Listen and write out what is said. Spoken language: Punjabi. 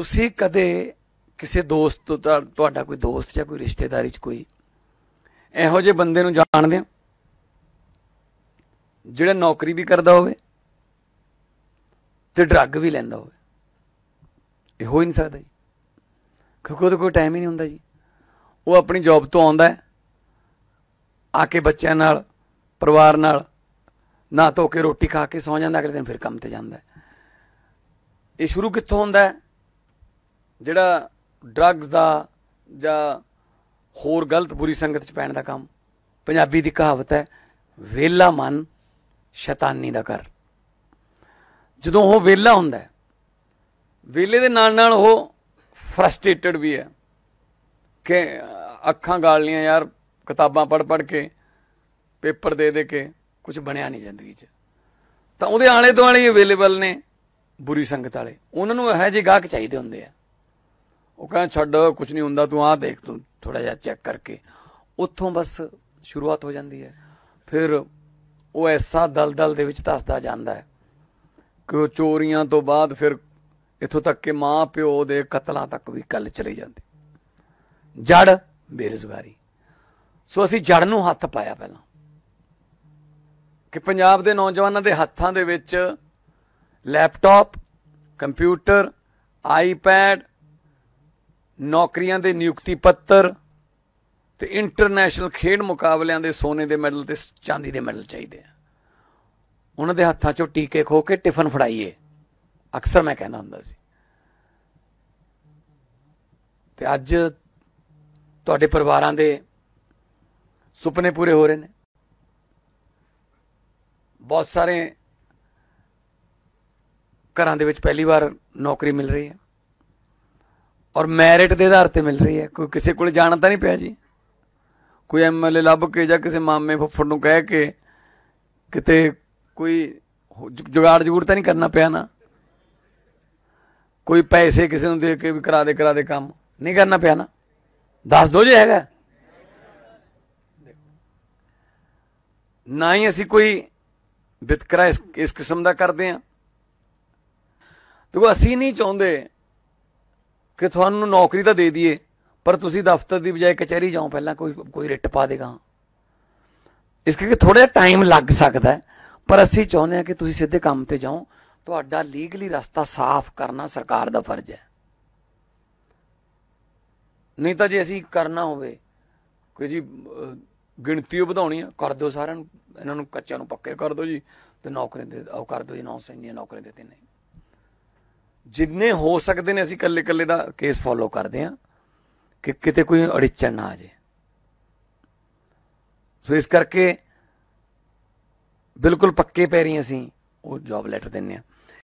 ਤੁਸੀਂ ਕਦੇ ਕਿਸੇ ਦੋਸਤ ਤੋਂ ਤੁਹਾਡਾ ਕੋਈ ਦੋਸਤ ਜਾਂ ਕੋਈ ਰਿਸ਼ਤੇਦਾਰੀ 'ਚ ਕੋਈ ਇਹੋ ਜਿਹੇ ਬੰਦੇ ਨੂੰ ਜਾਣਦੇ ਹੋ ਜਿਹੜਾ ਨੌਕਰੀ ਵੀ ਕਰਦਾ ਹੋਵੇ ਤੇ ਡਰੱਗ ਵੀ ਲੈਂਦਾ ਹੋਵੇ ਇਹ ਹੋ ਹੀ ਨਹੀਂ ਸਕਦਾ ਜੀ ਕਿਉਂਕਿ ਉਹਦੇ ਕੋਲ ਟਾਈਮ ਹੀ ਨਹੀਂ ਹੁੰਦਾ ਜੀ ਉਹ ਆਪਣੀ ਜੌਬ ਤੋਂ ਆਉਂਦਾ ਹੈ ਆ ਕੇ ਬੱਚਿਆਂ ਨਾਲ ਪਰਿਵਾਰ ਨਾਲ ਨਾ ਧੋ ਕੇ ਰੋਟੀ ਖਾ ਕੇ ਸੌਂ ਜਾਂਦਾ ਅਗਲੇ ਦਿਨ ਫਿਰ ਕੰਮ ਤੇ ਜਾਂਦਾ ਇਹ ਸ਼ੁਰੂ ਕਿੱਥੋਂ ਹੁੰਦਾ ਹੈ ਜਿਹੜਾ ਡਰੱਗਸ ਦਾ ਜਾਂ ਹੋਰ ਗਲਤ ਬੁਰੀ ਸੰਗਤ ਚ ਪੈਣ ਦਾ ਕੰਮ ਪੰਜਾਬੀ ਦੀ ਕਹਾਵਤ ਹੈ ਵੇਲਾ ਮਨ ਸ਼ੈਤਾਨੀ ਦਾ ਕਰ ਜਦੋਂ ਉਹ ਵੇਲਾ ਹੁੰਦਾ ਵੇਲੇ ਦੇ ਨਾਲ ਨਾਲ ਉਹ ਫਰਸਟ੍ਰੇਟਡ ਵੀ ਹੈ ਕਿ ਅੱਖਾਂ ਗਾਲ ਲੀਆਂ ਯਾਰ ਕਿਤਾਬਾਂ ਪੜ ਪੜ ਕੇ ਪੇਪਰ ਦੇ ਦੇ ਕੇ ਕੁਝ ਬਣਿਆ ਨਹੀਂ ਜ਼ਿੰਦਗੀ 'ਚ ਤਾਂ ਉਹਦੇ ਆਲੇ ਦੁਆਲੇ ਅਵੇਲੇਬਲ ਨੇ ਬੁਰੀ ਸੰਗਤ ਵਾਲੇ ਉਹਨਾਂ ਨੂੰ ਇਹ ਜੇ ਗਾਹਕ ਚਾਹੀਦੇ ਹੁੰਦੇ ਆ ਉਹ ਕਹਿੰਦਾ ਛੱਡ ਕੁਝ ਨਹੀਂ ਹੁੰਦਾ ਤੂੰ ਆਹ ਦੇਖ ਤੂੰ ਥੋੜਾ ਜਿਹਾ ਚੈੱਕ ਕਰਕੇ ਉੱਥੋਂ ਬਸ ਸ਼ੁਰੂਆਤ ਹੋ ਜਾਂਦੀ ਹੈ ਫਿਰ ਉਹ ਐਸਾ ਦਲਦਲ ਦੇ ਵਿੱਚ ਦੱਸਦਾ ਜਾਂਦਾ ਹੈ ਕਿ ਉਹ ਚੋਰੀਆਂ ਤੋਂ ਬਾਅਦ ਫਿਰ ਇੱਥੋਂ ਤੱਕ ਕਿ ਮਾਂ ਪਿਓ ਦੇ ਕਤਲਾਂ ਤੱਕ ਵੀ ਗੱਲ ਚਲੀ ਜਾਂਦੀ ਜੜ ਬੇਰਜ਼ਗਾਰੀ ਸੋ ਅਸੀਂ ਜੜ ਨੂੰ ਹੱਥ ਪਾਇਆ ਪਹਿਲਾਂ ਕਿ ਪੰਜਾਬ ਦੇ ਨੌਜਵਾਨਾਂ ਦੇ ਹੱਥਾਂ ਦੇ ਵਿੱਚ ਲੈਪਟਾਪ ਕੰਪਿਊਟਰ ਆਈਪੈਡ ਨੌਕਰੀਆਂ ਦੇ ਨਿਯੁਕਤੀ ਪੱਤਰ ਤੇ ਇੰਟਰਨੈਸ਼ਨਲ ਖੇਡ ਮੁਕਾਬਲਿਆਂ ਦੇ ਸੋਨੇ ਦੇ ਮੈਡਲ ਤੇ ਚਾਂਦੀ ਦੇ ਮੈਡਲ ਚਾਹੀਦੇ ਆ ਉਹਨਾਂ ਦੇ ਹੱਥਾਂ 'ਚੋਂ ਟੀਕੇ ਖੋ ਕੇ ਟਿਫਨ ਫੜਾਈਏ ਅਕਸਰ ਮੈਂ ਕਹਿੰਦਾ ਹੁੰਦਾ ਸੀ ਤੇ ਅੱਜ ਤੁਹਾਡੇ ਪਰਿਵਾਰਾਂ ਦੇ ਸੁਪਨੇ ਪੂਰੇ ਹੋ ਰਹੇ ਨੇ ਬਹੁਤ ਸਾਰੇ ਘਰਾਂ ਦੇ ਵਿੱਚ ਪਹਿਲੀ ਵਾਰ ਨੌਕਰੀ ਮਿਲ ਰਹੀ ਹੈ ਔਰ ਮੈਰਿਟ ਦੇ ਆਧਾਰ ਤੇ ਮਿਲ ਰਹੀ ਹੈ ਕੋਈ ਕਿਸੇ ਕੋਲ ਜਾਣਤਾ ਤਾਂ ਨਹੀਂ ਪਿਆ ਜੀ ਕੋਈ ਐਮਐਲਏ ਲੱਭ ਕੇ ਜਾਂ ਕਿਸੇ ਮਾਮੇ ਫੁੱਫੜ ਨੂੰ ਕਹਿ ਕੇ ਕਿਤੇ ਕੋਈ ਜੁਗਾੜ ਜੁਗੜ ਤਾਂ ਨਹੀਂ ਕਰਨਾ ਪਿਆ ਨਾ ਕੋਈ ਪੈਸੇ ਕਿਸੇ ਨੂੰ ਦੇ ਕੇ ਵੀ ਕਰਾ ਦੇ ਕਰਾ ਦੇ ਕੰਮ ਨਹੀਂ ਕਰਨਾ ਪਿਆ ਨਾ ਦੱਸ ਦੋ ਜੇ ਹੈਗਾ ਨਾ ਹੀ ਅਸੀਂ ਕੋਈ ਵਿਤਕਰਾ ਇਸ ਕਿਸਮ ਦਾ ਕਰਦੇ ਆ ਦੇਖੋ ਅਸੀਂ ਨਹੀਂ ਚਾਹੁੰਦੇ ਕਿ ਤੁਹਾਨੂੰ ਨੌਕਰੀ ਤਾਂ ਦੇ ਦਈਏ ਪਰ ਤੁਸੀਂ ਦਫ਼ਤਰ ਦੀ ਬਜਾਏ ਕਚਹਿਰੀ ਜਾਓ ਪਹਿਲਾਂ ਕੋਈ ਕੋਈ ਰਿੱਟ ਪਾ ਦੇਗਾ ਇਸ ਕਰਕੇ ਥੋੜਾ ਟਾਈਮ ਲੱਗ ਸਕਦਾ ਪਰ ਅਸੀਂ ਚਾਹੁੰਦੇ ਹਾਂ ਕਿ ਤੁਸੀਂ ਸਿੱਧੇ ਕੰਮ ਤੇ ਜਾਓ ਤੁਹਾਡਾ ਲੀਗਲੀ ਰਸਤਾ ਸਾਫ਼ ਕਰਨਾ ਸਰਕਾਰ ਦਾ ਫਰਜ਼ ਹੈ ਨਹੀਂ ਤਾਂ ਜੇ ਅਸੀਂ ਕਰਨਾ ਹੋਵੇ ਕੋਈ ਜੀ ਗਿਣਤੀ ਵਧਾਉਣੀ ਆ ਕਰ ਦਿਓ ਸਾਰਿਆਂ ਨੂੰ ਇਹਨਾਂ ਨੂੰ ਕੱਚਿਆਂ ਨੂੰ ਪੱਕੇ ਕਰ ਦਿਓ ਜੀ ਤੇ ਨੌਕਰੀ ਦੇ ਕਰ ਦਿਓ ਜੀ ਨੌ ਨੌਕਰੀ ਦੇ ਤੇ ਨਹੀਂ ਜਿੰਨੇ ਹੋ ਸਕਦੇ ਨੇ ਅਸੀਂ ਕੱਲੇ ਕੱਲੇ ਦਾ ਕੇਸ ਫੋਲੋ ਕਰਦੇ ਆ ਕਿ ਕਿਤੇ ਕੋਈ ਅੜਿਚਣ ਨਾ ਆ ਜਾਏ ਸੋ ਇਸ ਕਰਕੇ ਬਿਲਕੁਲ ਪੱਕੇ ਪੈ ਰਹੀ ਅਸੀਂ ਉਹ ਜੌਬ ਲੈਟਰ ਦਿੰਨੇ ਆ